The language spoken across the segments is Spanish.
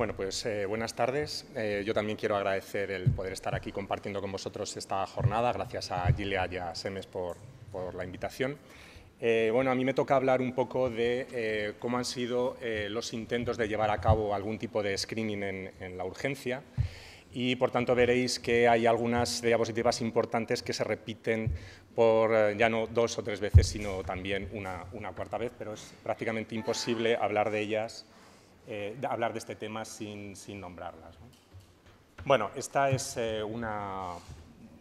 Bueno, pues eh, buenas tardes. Eh, yo también quiero agradecer el poder estar aquí compartiendo con vosotros esta jornada. Gracias a Gilead y a Semes por, la invitación. Eh, bueno, a mí me toca hablar un poco de cómo han sido los intentos de llevar a cabo algún tipo de screening en, la urgencia y, por tanto, veréis que hay algunas diapositivas importantes que se repiten por ya no dos o tres veces, sino también una, una cuarta vez, pero es prácticamente imposible hablar de ellas eh, hablar de este tema sin, sin nombrarlas. Bueno, esta es eh, una,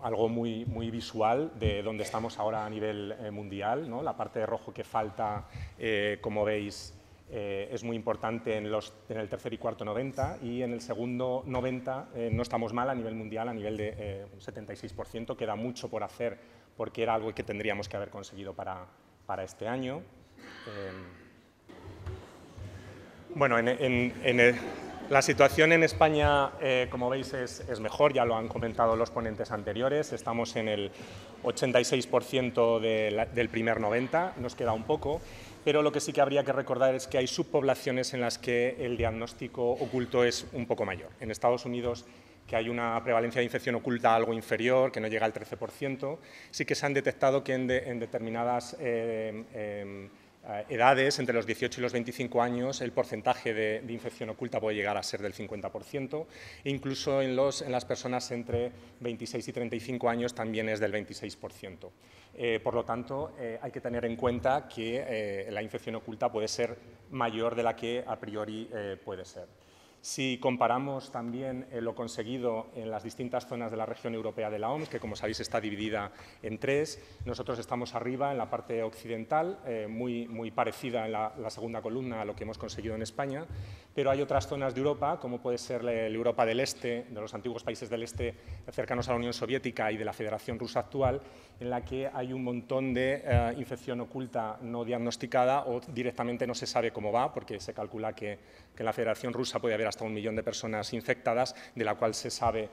algo muy, muy visual de donde estamos ahora a nivel eh, mundial. La parte de rojo que falta, como veis, es muy importante en, los, en, el tercer y cuarto 90 y en el segundo 90 no estamos mal a nivel mundial, a nivel de un 76%, queda mucho por hacer porque era algo que tendríamos que haber conseguido para, para este año. Bueno, en, la situación en España, eh, como veis, es, mejor, ya lo han comentado los ponentes anteriores, estamos en el 86% del primer 90, nos queda un poco, pero lo que sí que habría que recordar es que hay subpoblaciones en las que el diagnóstico oculto es un poco mayor. En Estados Unidos que hay una prevalencia de infección oculta algo inferior, que no llega al 13%, sí que se han detectado que en, determinadas eh, em, eh, edades, entre los 18 y los 25 años, el porcentaje de, infección oculta puede llegar a ser del 50%, incluso en, las personas entre 26 y 35 años también es del 26%. Eh, por lo tanto, eh, hay que tener en cuenta que la infección oculta puede ser mayor de la que a priori puede ser. Si comparamos también eh, lo conseguido en las distintas zonas de la región europea de la OMS, que como sabéis está dividida en tres, nosotros estamos arriba en la parte occidental, eh, muy, muy parecida en la, segunda columna a lo que hemos conseguido en España, pero hay otras zonas de Europa, como puede ser la Europa del Este, de los antiguos países del Este cercanos a la Unión Soviética y de la Federación Rusa actual, en la que hay un montón de eh, infección oculta no diagnosticada o directamente no se sabe cómo va, porque se calcula que, en la Federación Rusa puede haber hasta un millón de personas infectadas, de la cual se sabe,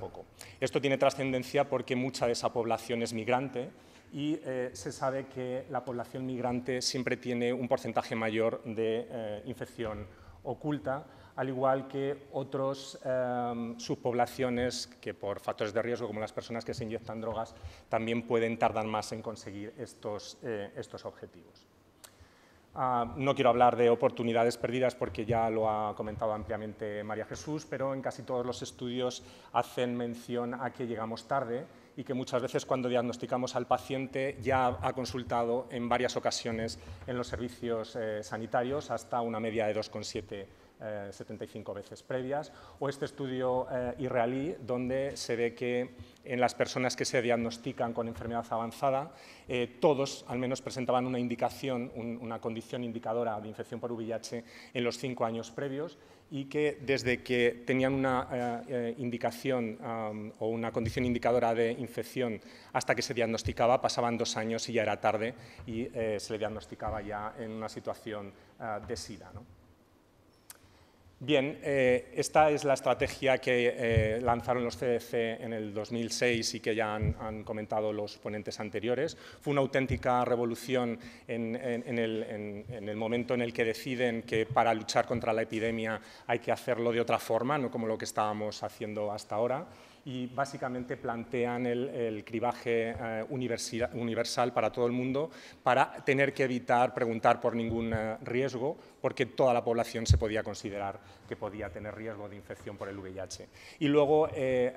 poco. Esto tiene trascendencia porque mucha de esa población es migrante y eh, se sabe que la población migrante siempre tiene un porcentaje mayor de eh, infección oculta, al igual que otras em, subpoblaciones que por factores de riesgo, como las personas que se inyectan drogas, también pueden tardar más en conseguir estos, eh, objetivos. Ah, no quiero hablar de oportunidades perdidas porque ya lo ha comentado ampliamente María Jesús, pero en casi todos los estudios hacen mención a que llegamos tarde y que muchas veces cuando diagnosticamos al paciente ya ha consultado en varias ocasiones en los servicios eh, sanitarios hasta una media de 2,7 75 eh, veces previas, o este estudio eh, israelí donde se ve que en las personas que se diagnostican con enfermedad avanzada, eh, todos al menos presentaban una indicación, una condición indicadora de infección por VIH en los cinco años previos y que desde que tenían una indicación o una condición indicadora de infección hasta que se diagnosticaba pasaban dos años y ya era tarde y se le diagnosticaba ya en una situación ah, de SIDA. Bien, eh, esta es la estrategia que eh, lanzaron los CDC en el 2006 y que ya han, comentado los ponentes anteriores. Fue una auténtica revolución en, el, momento en el que deciden que para luchar contra la epidemia hay que hacerlo de otra forma, no como lo que estábamos haciendo hasta ahora y básicamente plantean el, cribaje eh, universal para todo el mundo para tener que evitar preguntar por ningún eh, riesgo, porque toda la población se podía considerar que podía tener riesgo de infección por el VIH. Y luego, eh,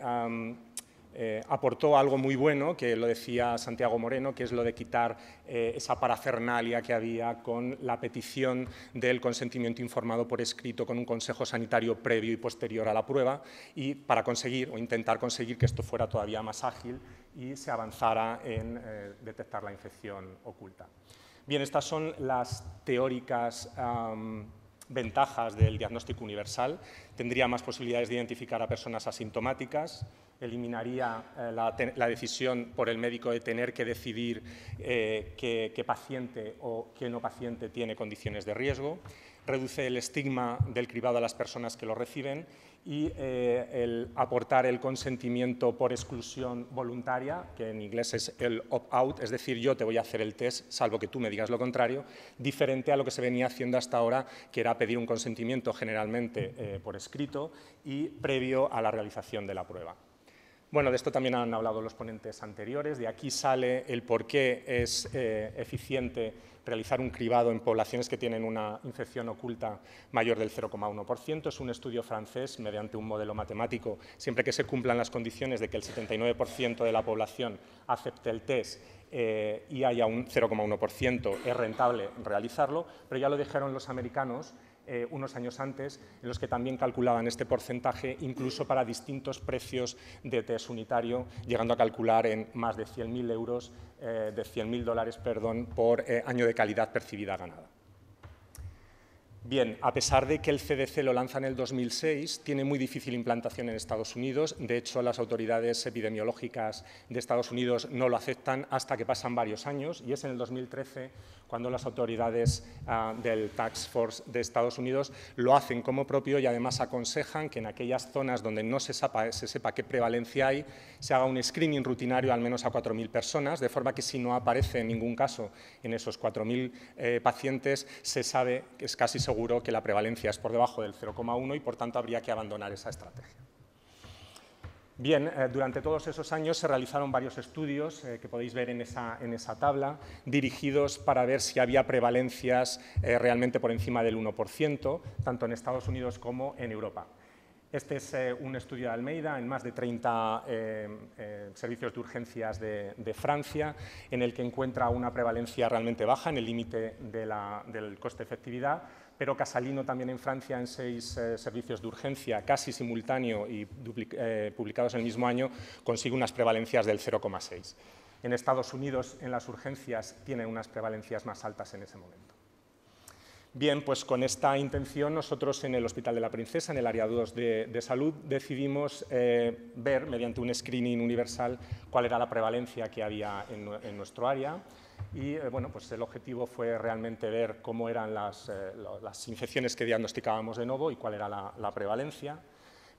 eh, aportó algo muy bueno, que lo decía Santiago Moreno, que es lo de quitar eh, esa parafernalia que había con la petición del consentimiento informado por escrito con un consejo sanitario previo y posterior a la prueba, y para conseguir o intentar conseguir que esto fuera todavía más ágil y se avanzara en eh, detectar la infección oculta. Bien, estas son las teóricas ventajas del diagnóstico universal. Tendría más posibilidades de identificar a personas asintomáticas, eliminaría eh, la, decisión por el médico de tener que decidir eh, qué, paciente o qué no paciente tiene condiciones de riesgo, reduce el estigma del cribado a las personas que lo reciben y eh, el aportar el consentimiento por exclusión voluntaria, que en inglés es el opt-out, es decir, yo te voy a hacer el test, salvo que tú me digas lo contrario, diferente a lo que se venía haciendo hasta ahora, que era pedir un consentimiento generalmente por escrito y previo a la realización de la prueba. Bueno, de esto también han hablado los ponentes anteriores. De aquí sale el por qué es eh, eficiente realizar un cribado en poblaciones que tienen una infección oculta mayor del 0,1%. Es un estudio francés mediante un modelo matemático. Siempre que se cumplan las condiciones de que el 79% de la población acepte el test eh, y haya un 0,1%, es rentable realizarlo. Pero ya lo dijeron los americanos eh, unos años antes, en los que también calculaban este porcentaje incluso para distintos precios de test unitario, llegando a calcular en más de 100.000 euros, eh, de de mil dólares, perdón, por eh, año de calidad percibida ganada. Bien, a pesar de que el CDC lo lanza en el 2006, tiene muy difícil implantación en Estados Unidos. De hecho, las autoridades epidemiológicas de Estados Unidos no lo aceptan hasta que pasan varios años y es en el 2013 cuando las autoridades ah, del Tax Force de Estados Unidos lo hacen como propio y además aconsejan que en aquellas zonas donde no se sepa, qué prevalencia hay, se haga un screening rutinario al menos a 4.000 personas, de forma que si no aparece en ningún caso en esos 4.000 eh, pacientes, se sabe, que es casi seguro, seguro que la prevalencia es por debajo del 0,1 y por tanto habría que abandonar esa estrategia. Bien, eh, durante todos esos años se realizaron varios estudios eh, que podéis ver en esa, tabla, dirigidos para ver si había prevalencias eh, realmente por encima del 1%, tanto en Estados Unidos como en Europa. Este es eh, un estudio de Almeida en más de 30 eh, eh, servicios de urgencias de, Francia, en el que encuentra una prevalencia realmente baja en el límite del coste-efectividad, pero Casalino también en Francia en seis servicios de urgencia casi simultáneo y publicados en el mismo año consigue unas prevalencias del 0,6. En Estados Unidos en las urgencias tiene unas prevalencias más altas en ese momento. Bien, pues con esta intención nosotros en el Hospital de la Princesa, en el área 2 de, salud, decidimos eh, ver, mediante un screening universal, cuál era la prevalencia que había en, nuestro área. Y eh, bueno, pues el objetivo fue realmente ver cómo eran las, eh, infecciones que diagnosticábamos de nuevo y cuál era la, prevalencia.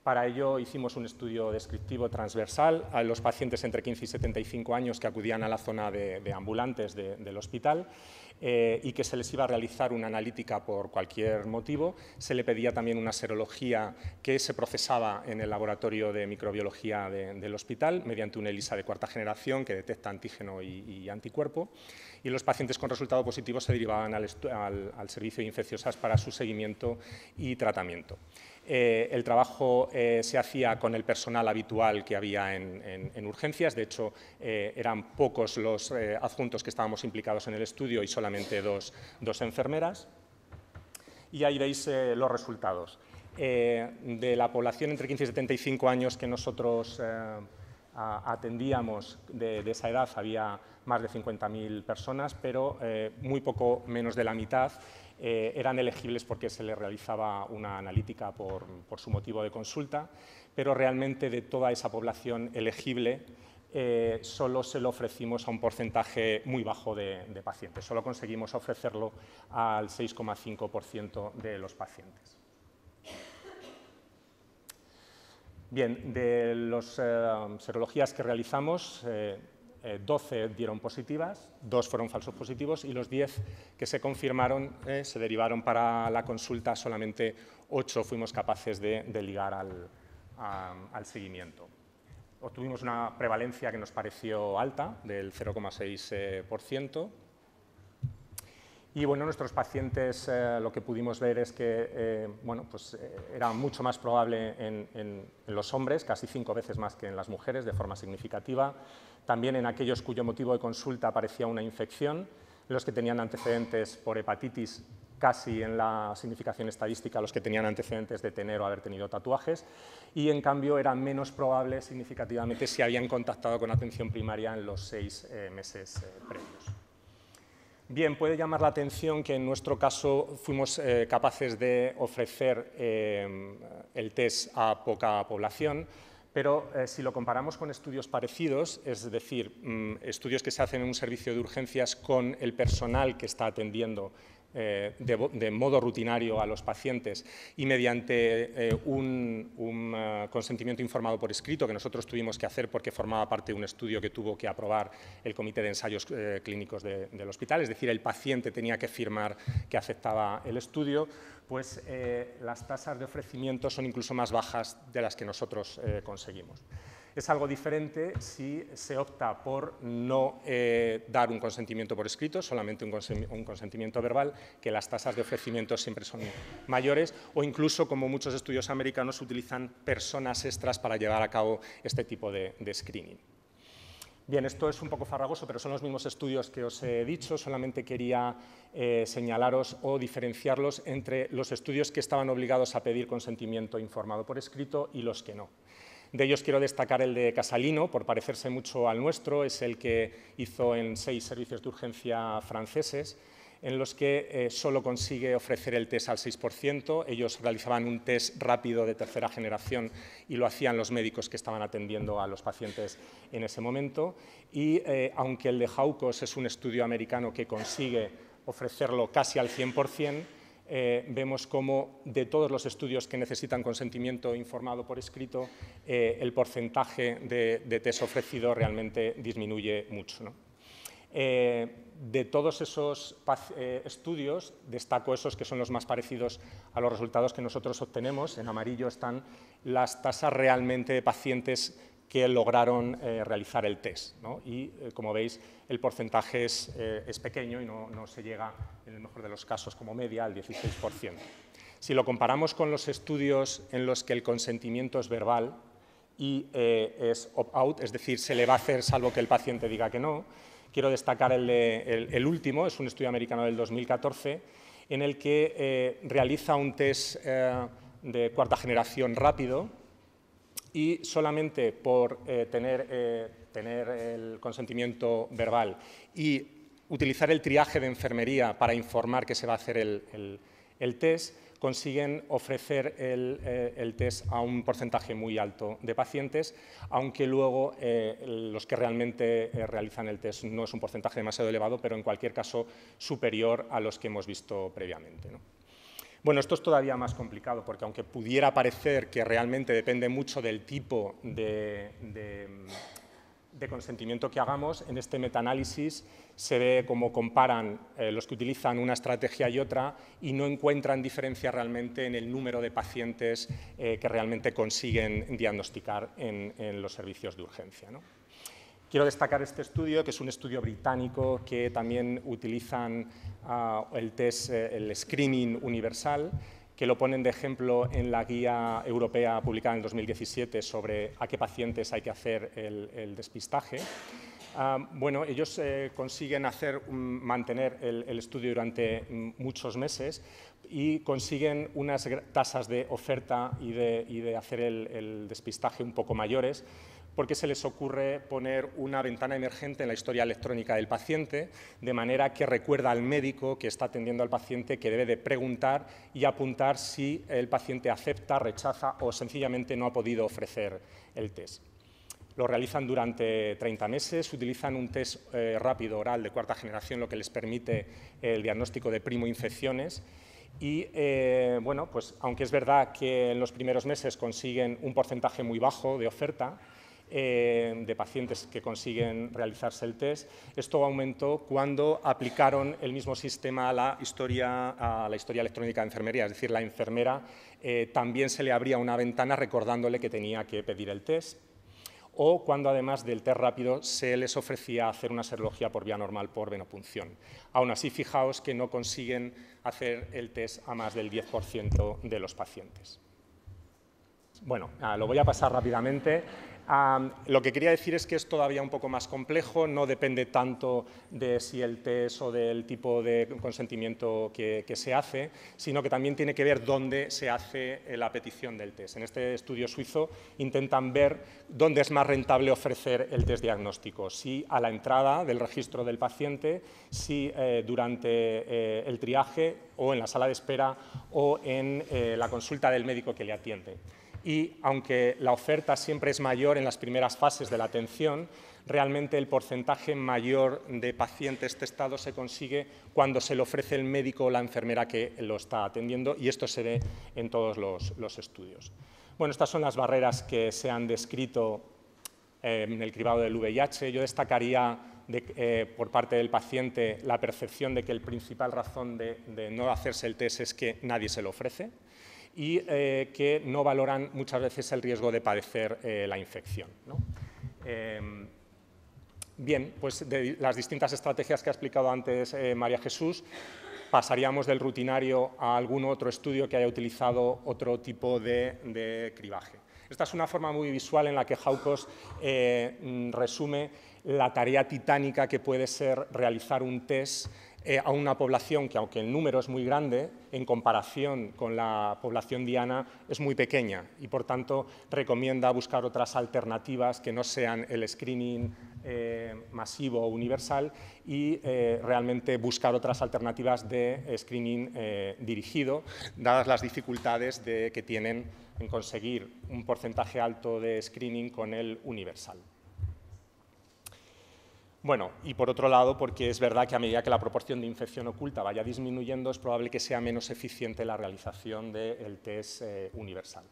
Para ello hicimos un estudio descriptivo transversal a los pacientes entre 15 y 75 años que acudían a la zona de, ambulantes del hospital eh, y que se les iba a realizar una analítica por cualquier motivo. Se le pedía también una serología que se procesaba en el laboratorio de microbiología del hospital mediante una ELISA de cuarta generación que detecta antígeno y, anticuerpo. Y los pacientes con resultado positivo se derivaban al servicio de infecciosas para su seguimiento y tratamiento. Eh, el trabajo eh, se hacía con el personal habitual que había en, urgencias, de hecho eh, eran pocos los adjuntos que estábamos implicados en el estudio y solamente dos, enfermeras. Y ahí veis los resultados. de la población entre 15 y 75 años que nosotros atendíamos de, esa edad, había más de 50.000 personas, pero muy poco menos de la mitad eh, eran elegibles porque se le realizaba una analítica por, su motivo de consulta, pero realmente de toda esa población elegible eh, solo se lo ofrecimos a un porcentaje muy bajo de, pacientes, solo conseguimos ofrecerlo al 6,5% de los pacientes. Bien, de las eh, serologías que realizamos, 12 eh, dieron positivas, 2 fueron falsos positivos y los 10 que se confirmaron eh, se derivaron para la consulta, solamente 8 fuimos capaces de, ligar al, al seguimiento. Obtuvimos una prevalencia que nos pareció alta, del 0,6%, y bueno, nuestros pacientes eh, lo que pudimos ver es que eh, bueno, pues, eh, era mucho más probable en, en, los hombres, casi cinco veces más que en las mujeres, de forma significativa. También en aquellos cuyo motivo de consulta parecía una infección, los que tenían antecedentes por hepatitis casi en la significación estadística los que tenían antecedentes de tener o haber tenido tatuajes y en cambio era menos probable significativamente si habían contactado con atención primaria en los seis meses previos. Bien, puede llamar la atención que en nuestro caso fuimos eh, capaces de ofrecer eh, el test a poca población, pero eh, si lo comparamos con estudios parecidos, es decir, mm, estudios que se hacen en un servicio de urgencias con el personal que está atendiendo eh, de, modo rutinario a los pacientes y mediante eh, un, eh, consentimiento informado por escrito que nosotros tuvimos que hacer porque formaba parte de un estudio que tuvo que aprobar el Comité de Ensayos Clínicos del hospital, es decir, el paciente tenía que firmar que aceptaba el estudio, pues las tasas de ofrecimiento son incluso más bajas de las que nosotros conseguimos. Es algo diferente si se opta por no eh, dar un consentimiento por escrito, solamente un consentimiento verbal, que las tasas de ofrecimiento siempre son mayores, o incluso, como muchos estudios americanos, utilizan personas extras para llevar a cabo este tipo de, screening. Bien, esto es un poco farragoso, pero son los mismos estudios que os he dicho, solamente quería eh, señalaros o diferenciarlos entre los estudios que estaban obligados a pedir consentimiento informado por escrito y los que no. De ellos quiero destacar el de Casalino, por parecerse mucho al nuestro, es el que hizo en seis servicios de urgencia franceses, en los que eh, solo consigue ofrecer el test al 6%. Ellos realizaban un test rápido de tercera generación y lo hacían los médicos que estaban atendiendo a los pacientes en ese momento. Y eh, aunque el de Jaucos es un estudio americano que consigue ofrecerlo casi al 100%, eh, vemos cómo de todos los estudios que necesitan consentimiento informado por escrito, eh, el porcentaje de, test ofrecido realmente disminuye mucho. Eh, de todos esos estudios, destaco esos que son los más parecidos a los resultados que nosotros obtenemos. En amarillo están las tasas realmente de pacientes que lograron eh, realizar el test. Y, eh, como veis, el porcentaje es, eh, pequeño y no, se llega, en el mejor de los casos, como media, al 16%. Si lo comparamos con los estudios en los que el consentimiento es verbal y es opt-out, es decir, se le va a hacer salvo que el paciente diga que no, quiero destacar el último, es un estudio americano del 2014, en el que realiza un test de cuarta generación rápido, y solamente por eh, eh, tener, el consentimiento verbal y utilizar el triaje de enfermería para informar que se va a hacer el, test, consiguen ofrecer eh, el, test a un porcentaje muy alto de pacientes, aunque luego los que realmente realizan el test no es un porcentaje demasiado elevado, pero en cualquier caso superior a los que hemos visto previamente. Bueno, esto es todavía más complicado porque aunque pudiera parecer que realmente depende mucho del tipo de, consentimiento que hagamos, en este metaanálisis se ve cómo comparan eh, los que utilizan una estrategia y otra y no encuentran diferencia realmente en el número de pacientes eh, que realmente consiguen diagnosticar en, en los servicios de urgencia. ¿no? Quiero destacar este estudio, que es un estudio británico que también utilizan ah, el test, eh, el screening universal, que lo ponen de ejemplo en la guía europea publicada en 2017 sobre a qué pacientes hay que hacer el, despistaje. Ah, bueno, ellos eh, consiguen hacer, mm, mantener el, estudio durante mm, muchos meses y consiguen unas tasas de oferta y de, hacer el, el despistaje un poco mayores ¿Por qué se les ocurre poner una ventana emergente en la historia electrónica del paciente, de manera que recuerda al médico que está atendiendo al paciente que debe de preguntar y apuntar si el paciente acepta, rechaza o sencillamente no ha podido ofrecer el test lo realizan durante 30 meses, utilizan un test eh, rápido oral de cuarta generación, lo que les permite el diagnóstico de primo infecciones Y eh, bueno, pues aunque es verdad que en los primeros meses consiguen un porcentaje muy bajo de oferta, eh, de pacientes que consiguen realizarse el test. Esto aumentó cuando aplicaron el mismo sistema a la historia, electrónica de enfermería, es decir, la enfermera eh, también se le abría una ventana recordándole que tenía que pedir el test o cuando además del test rápido se les ofrecía hacer una serología por vía normal por venopunción. Aún así, fijaos que no consiguen hacer el test a más del 10% de los pacientes. Bueno, ah, lo voy a pasar rápidamente lo que quería decir es que es todavía un poco más complejo, no depende tanto de si el test o del tipo de consentimiento que, se hace, sino que también tiene que ver dónde se hace eh, la petición del test. En este estudio suizo intentan ver dónde es más rentable ofrecer el test diagnóstico, si a la entrada del registro del paciente, si eh, durante eh, el triaje o en la sala de espera o en la consulta del médico que le atiende y aunque la oferta siempre es mayor en las primeras fases de la atención, realmente el porcentaje mayor de pacientes testados se consigue cuando se le ofrece el médico o la enfermera que lo está atendiendo y esto se ve en todos los, estudios. Bueno, estas son las barreras que se han descrito eh, en el cribado del VIH. Yo destacaría eh, por parte del paciente la percepción de que el principal razón de no hacerse el test es que nadie se lo ofrece y eh, que no valoran muchas veces el riesgo de padecer eh, la infección. Em, bien, pues de las distintas estrategias que ha explicado antes eh, María Jesús, pasaríamos del rutinario a algún otro estudio que haya utilizado otro tipo de, cribaje. Esta es una forma muy visual en la que Jaukos mm, resume la tarea titánica que puede ser realizar un test eh, a una población que, aunque el número es muy grande, en comparación con la población diana es muy pequeña y, por tanto, recomienda buscar otras alternativas que no sean el screening eh, masivo o universal y eh, realmente buscar otras alternativas de screening dirigido, dadas las dificultades que tienen en conseguir un porcentaje alto de screening con el universal. Bueno, y por otro lado, porque es verdad que a medida que la proporción de infección oculta vaya disminuyendo, es probable que sea menos eficiente la realización del test eh, universal.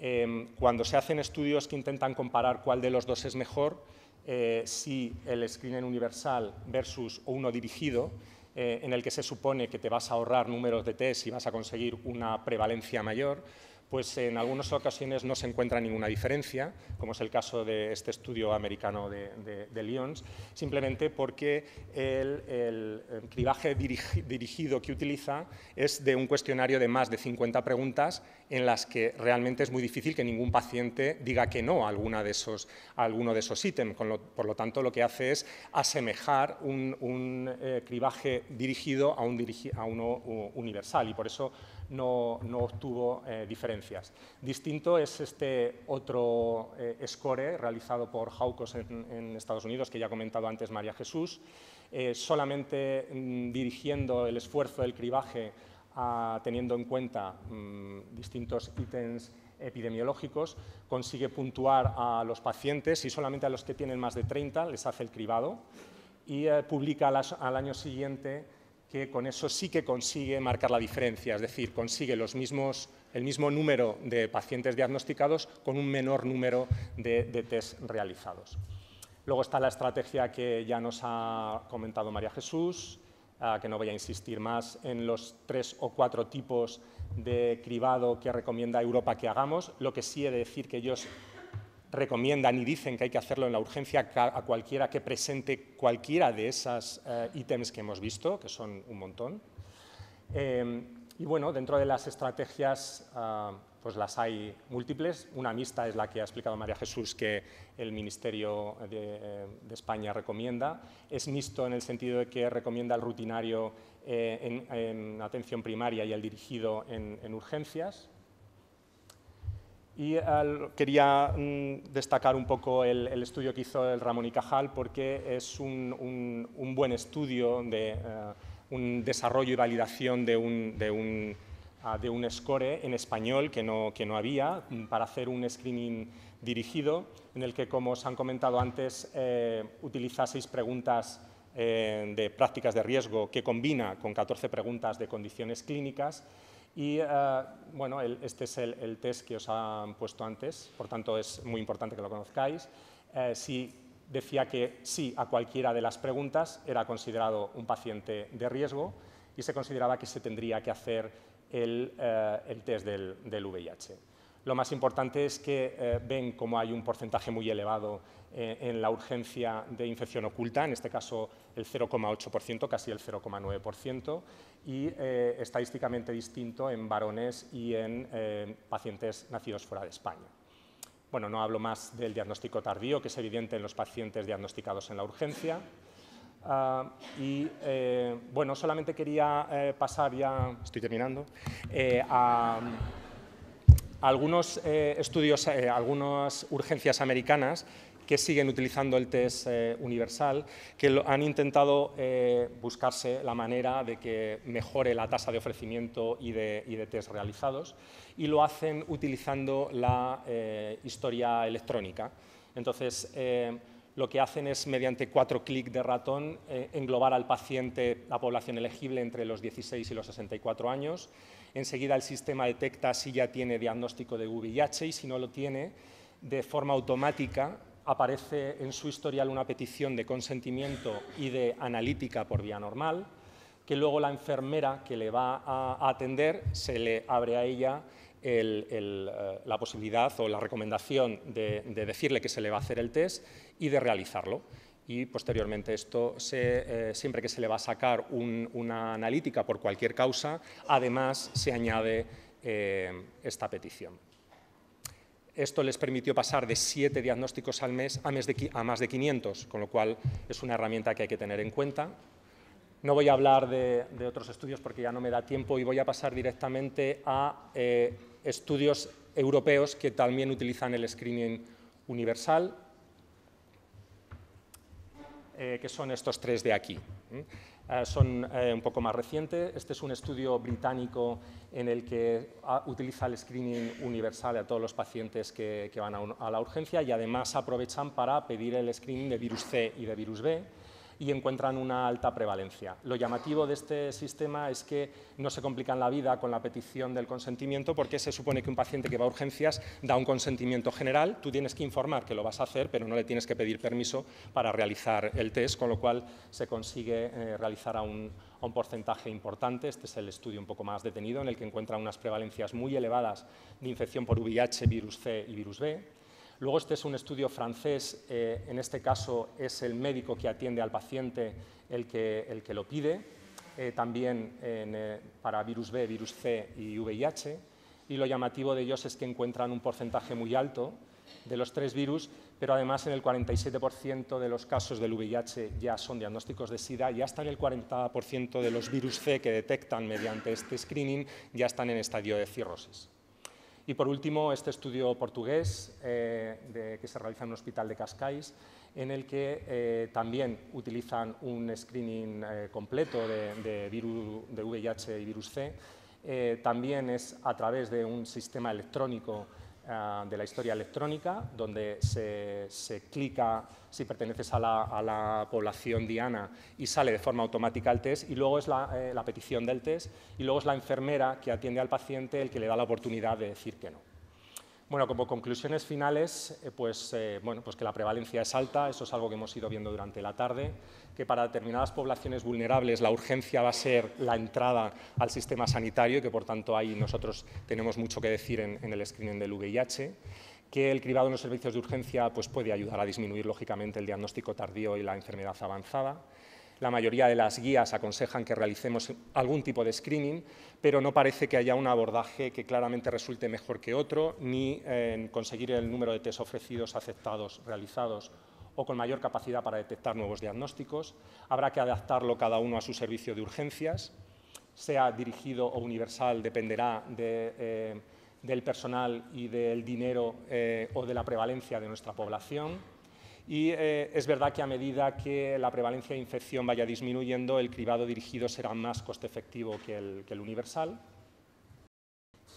Em, cuando se hacen estudios que intentan comparar cuál de los dos es mejor, eh, si el screening universal versus uno dirigido, eh, en el que se supone que te vas a ahorrar números de test y vas a conseguir una prevalencia mayor, pues en algunas ocasiones no se encuentra ninguna diferencia, como es el caso de este estudio americano de, Lyons, simplemente porque el, cribaje dirigido que utiliza es de un cuestionario de más de 50 preguntas en las que realmente es muy difícil que ningún paciente diga que no a, alguna de esos, alguno de esos ítems. por lo tanto, lo que hace es asemejar un, eh, cribaje dirigido a, un a uno universal y por eso no, obtuvo eh, diferencias. Distinto es este otro eh, score realizado por Haukos en, Estados Unidos, que ya ha comentado antes María Jesús, eh, solamente mm, dirigiendo el esfuerzo del cribaje ah, teniendo en cuenta mm, distintos ítems epidemiológicos, consigue puntuar a los pacientes y solamente a los que tienen más de 30 les hace el cribado y publica al año siguiente que con eso sí que consigue marcar la diferencia, es decir, consigue los mismos, el mismo número de pacientes diagnosticados con un menor número de, test realizados. Luego está la estrategia que ya nos ha comentado María Jesús, que no voy a insistir más en los tres o cuatro tipos de cribado que recomienda Europa que hagamos. Lo que sí he de decir que ellos recomiendan y dicen que hay que hacerlo en la urgencia a cualquiera que presente cualquiera de esos eh, ítems que hemos visto, que son un montón. Eh, y bueno, dentro de las estrategias, ah, pues las hay múltiples. Una mixta es la que ha explicado María Jesús que el Ministerio de, eh, España recomienda. Es mixto en el sentido de que recomienda el rutinario en, atención primaria y el dirigido en urgencias. Y quería mm, destacar un poco el, estudio que hizo el Ramón y Cajal porque es un, buen estudio de eh, un desarrollo y validación de un, de, ah, de un, score en español que no, que no había mm, para hacer un screening dirigido en el que, como os han comentado antes, eh, utiliza seis preguntas eh, de prácticas de riesgo que combina con 14 preguntas de condiciones clínicas y eh, bueno, este es el, test que os han puesto antes, por tanto es muy importante que lo conozcáis. Eh, si decía que sí a cualquiera de las preguntas, era considerado un paciente de riesgo y se consideraba que se tendría que hacer el, eh, test del, del VIH. Lo más importante es que eh, ven cómo hay un porcentaje muy elevado eh, en la urgencia de infección oculta, en este caso el 0,8%, casi el 0,9%, y eh, estadísticamente distinto en varones y en pacientes nacidos fuera de España. Bueno, no hablo más del diagnóstico tardío, que es evidente en los pacientes diagnosticados en la urgencia. Ah, y bueno, solamente quería pasar ya, estoy terminando, a... Algunos eh, estudios, eh, algunas urgencias americanas que siguen utilizando el test eh, universal, que han intentado buscarse la manera de que mejore la tasa de ofrecimiento y de, y test realizados, y lo hacen utilizando la historia electrónica. Entonces, lo que hacen es, mediante cuatro clics de ratón, englobar al paciente, la población elegible entre los 16 y los 64 años, enseguida el sistema detecta si ya tiene diagnóstico de VIH y si no lo tiene, de forma automática aparece en su historial una petición de consentimiento y de analítica por vía normal, que luego la enfermera que le va a atender se le abre a ella eh, la posibilidad o la recomendación de decirle que se le va a hacer el test y de realizarlo y posteriormente esto, eh, siempre que se le va a sacar una analítica por cualquier causa, además se añade eh, esta petición. Esto les permitió pasar de siete diagnósticos al mes a, a más de 500, con lo cual es una herramienta que hay que tener en cuenta. No voy a hablar de, otros estudios porque ya no me da tiempo y voy a pasar directamente a eh, estudios europeos que también utilizan el screening universal eh, que son estos tres de aquí. Eh, son eh, un poco más recientes. Este es un estudio británico en el que ah, utiliza el screening universal a todos los pacientes que, van a, la urgencia y además aprovechan para pedir el screening de virus C y de virus B y encuentran una alta prevalencia. Lo llamativo de este sistema es que no se en la vida con la petición del consentimiento porque se supone que un paciente que va a urgencias da un consentimiento general, tú tienes que informar que lo vas a hacer, pero no le tienes que pedir permiso para realizar el test, con lo cual se consigue eh, realizar a un, a un porcentaje importante. Este es el estudio un poco más detenido en el que encuentran unas prevalencias muy elevadas de infección por VIH, virus C y virus B. Luego este es un estudio francés, eh, en este caso es el médico que atiende al paciente el que, lo pide, eh, también eh, para virus B, virus C y VIH. Y lo llamativo de ellos es que encuentran un porcentaje muy alto de los tres virus, pero además en el 47% de los casos del VIH ya son diagnósticos de SIDA y hasta en el 40% de los virus C que detectan mediante este screening ya están en estadio de cirrosis. Y por último, este estudio portugués eh, que se realiza en un hospital de Cascais, en el que eh, también utilizan un screening eh, completo virus, de VIH y virus C. también es a través de un sistema electrónico Ah, de la historia electrónica, donde se, clica si perteneces a la, población diana y sale de forma automática el test, y luego es eh, la petición del test, y luego es la enfermera que atiende al paciente el que le da la oportunidad de decir que no. Bueno, como conclusiones finales, eh, pues, eh, pues, que la prevalencia es alta, eso es algo que hemos ido viendo durante la tarde, que para determinadas poblaciones vulnerables la urgencia va a ser la entrada al sistema sanitario y que por tanto ahí nosotros tenemos mucho que decir en, el screening del VIH que el cribado en los servicios de urgencia pues, puede ayudar a disminuir, lógicamente, el diagnóstico tardío y la enfermedad avanzada, la mayoría de las guías aconsejan que realicemos algún tipo de screening, pero no parece que haya un abordaje que claramente resulte mejor que otro, ni en conseguir el número de test ofrecidos, aceptados, realizados o con mayor capacidad para detectar nuevos diagnósticos. Habrá que adaptarlo cada uno a su servicio de urgencias, sea dirigido o universal, dependerá eh, del personal y del dinero eh, o de la prevalencia de nuestra población y eh, es verdad que a medida que la prevalencia de infección vaya disminuyendo, el cribado dirigido será más coste efectivo que el, universal.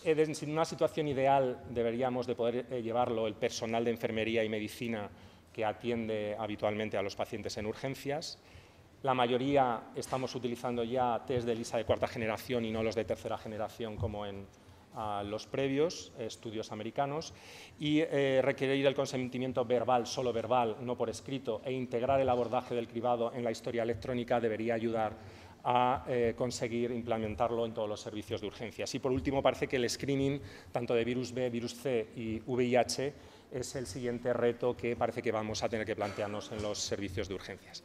En eh, una situación ideal deberíamos de poder eh, llevarlo el personal de enfermería y medicina que atiende habitualmente a los pacientes en urgencias. La mayoría estamos utilizando ya test de ELISA de cuarta generación y no los de tercera generación como en, a los previos eh, estudios americanos y eh, requerir el consentimiento verbal, solo verbal, no por escrito, e integrar el abordaje del cribado en la historia electrónica debería ayudar a eh, conseguir implementarlo en todos los servicios de urgencias. Y por último, parece que el screening tanto de virus B, virus C y VIH es el siguiente reto que parece que vamos a tener que plantearnos en los servicios de urgencias.